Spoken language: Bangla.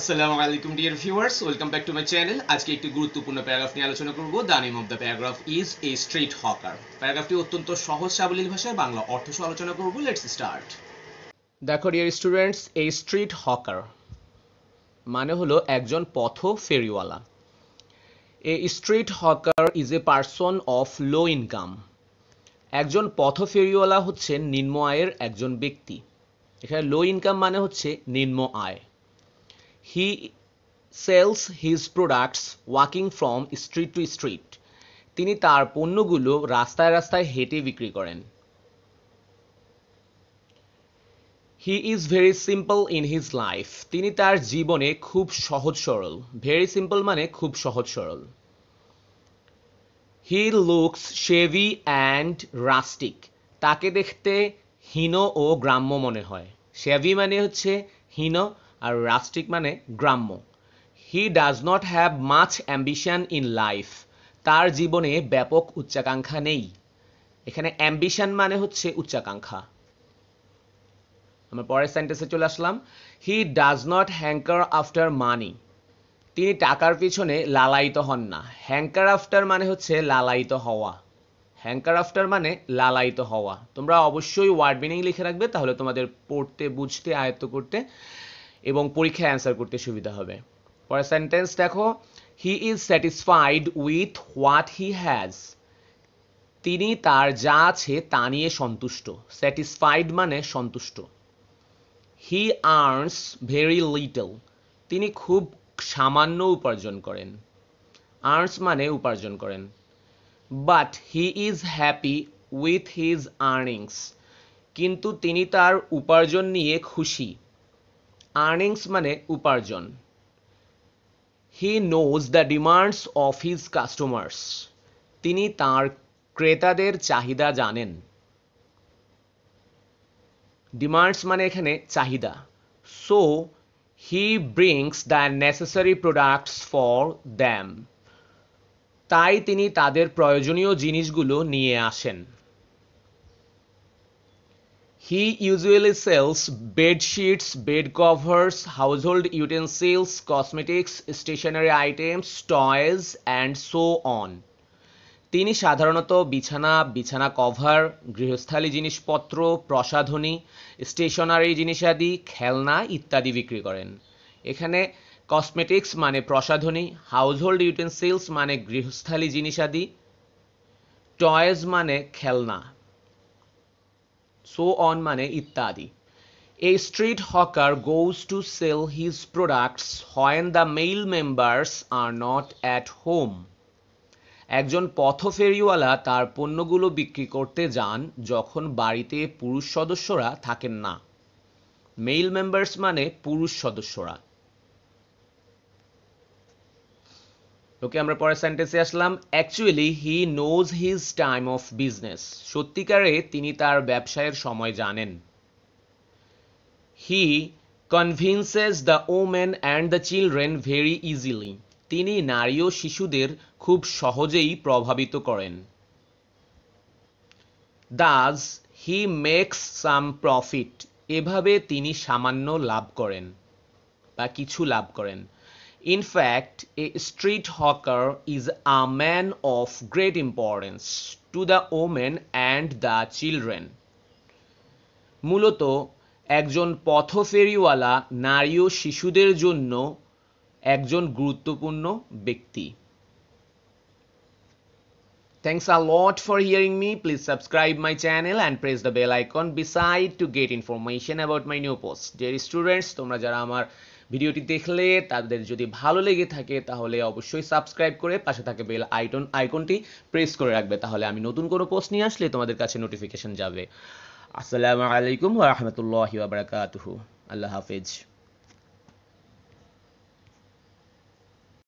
আসসালামু আলাইকুম dear viewers welcome back to my channel আজকে একটি গুরুত্বপূর্ণ প্যারাগ্রাফ নিয়ে আলোচনা করব the name of the paragraph is a street hawker প্যারাগ্রাফটি অত্যন্ত সহজ সাবলীল ভাষায় বাংলা অর্থ সহ আলোচনা করব লেটস স্টার্ট দেখো dear students a street hawker মানে হলো একজন পথ ফেরিওয়ালা a street hawker is a person of low income একজন পথ ফেরিওয়ালা হচ্ছে নিম্ন আয়ের একজন ব্যক্তি এখানে লো ইনকাম মানে হচ্ছে নিম্ন আয় he sells his products walking from street to street তিনি তার পণ্যগুলো রাস্তায় রাস্তায় হেঁটে বিক্রি করেন he is very simple in his life তিনি তার জীবনে খুব সহজ সরল ভেরি সিম্পল মানে খুব সহজ সরল he looks shabby and rustic তাকে দেখতে হীন ও গ্রাম্য মনে হয় শেভি মানে হচ্ছে হীন আর রাস্টিক মানে গ্রাম্য he does not have much ambition in life তার জীবনে ব্যাপক উচ্চাকাঙ্ক্ষা নেই এখানে অ্যাম্বিশন মানে হচ্ছে উচ্চাকাঙ্ক্ষা আমরা পরের সেন্টেন্সে চলে আসলাম he does not hanker after money তিনি টাকার পিছনে লালায়িত হন না হ্যাঙ্কার আফটার মানে হচ্ছে লালায়িত হওয়া হ্যাঙ্কার আফটার মানে লালায়িত হওয়া তোমরা অবশ্যই ওয়ার্ড মিনিং লিখে রাখবে তাহলে তোমাদের পড়তে বুঝতে আয়ত্ত করতে এবং পরীক্ষায় অ্যান্সার করতে সুবিধা হবে পরে সেন্টেন্স দেখো he is satisfied with what he has তিনি তার যা আছে তা নিয়ে সন্তুষ্ট স্যাটিসফাইড মানে সন্তুষ্ট হি আর্নস ভেরি লিটল তিনি খুব সামান্য উপার্জন করেন আর্নস মানে উপার্জন করেন but he is happy with his earnings কিন্তু তিনি তার উপার্জন নিয়ে খুশি আর্নিংস মানে উপার্জন he knows the demands of his customers তিনি তার ক্রেতাদের চাহিদা জানেন ডিমান্ডস মানে এখানে চাহিদা so he brings the necessary products for them তাই তিনি তাদের প্রয়োজনীয় জিনিসগুলো নিয়ে আসেন He usually sells bed sheets, bed covers, household utensils, cosmetics, stationery items, toys, and so on. তিনি সাধারণত বিছানা বিছানা কভার গৃহস্থালী জিনিসপত্র প্রসাধনী স্টেশনারি জিনিসাদি খেলনা ইত্যাদি বিক্রি করেন এখানে কসমেটিক্স মানে প্রসাধনী হাউসহোল্ড ইউটেন্সিলস মানে গৃহস্থালী জিনিসাদি টয়েজ মানে খেলনা সো অন মানে ইত্যাদি a street hawker goes to sell his products when the male members are not at home একজন পথ ফেরিওয়ালা তার পণ্যগুলো বিক্রি করতে যান যখন বাড়িতে পুরুষ সদস্যরা থাকেন না মেল মেম্বার্স মানে পুরুষ সদস্যরা ওকে আমরা পরের সেন্টেন্সে আসলাম actually he knows his time of business সত্যিকারে তিনি তার ব্যবসায়ের সময় জানেন he convinces the women and the children very easily তিনি নারী ও শিশুদের খুব সহজেই প্রভাবিত করেন thus he makes some profit এভাবে তিনি সামান্য লাভ করেন বা কিছু লাভ করেন In fact, a street hawker is a man of great importance to the women and the children. মূলত একজন পথ ফেরিওয়ালা নারী ও শিশুদের জন্য একজন গুরুত্বপূর্ণ ব্যক্তি Thanks a lot for hearing me. Please subscribe my channel and press the bell icon beside to get information about my new posts. Dear students, তোমরা যারা আমার ভিডিওটি দেখলে তাদের যদি ভালো লেগে থাকে তাহলে অবশ্যই সাবস্ক্রাইব করে পাশে থাকে বেল আইটন আইকনটি প্রেস করে রাখবে তাহলে আমি নতুন কোনো পোস্ট নিয়ে আসলে তোমাদের কাছে নোটিফিকেশান যাবে আসসালামু আলাইকুম ওয়া রাহমাতুল্লাহি ওয়া বারাকাতুহু আল্লাহ হাফেজ